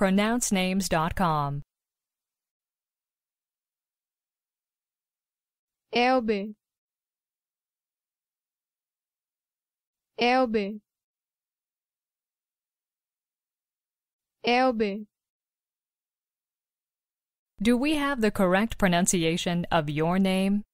pronouncenames.com. Elbe. Elbe. Elbe. Do we have the correct pronunciation of your name?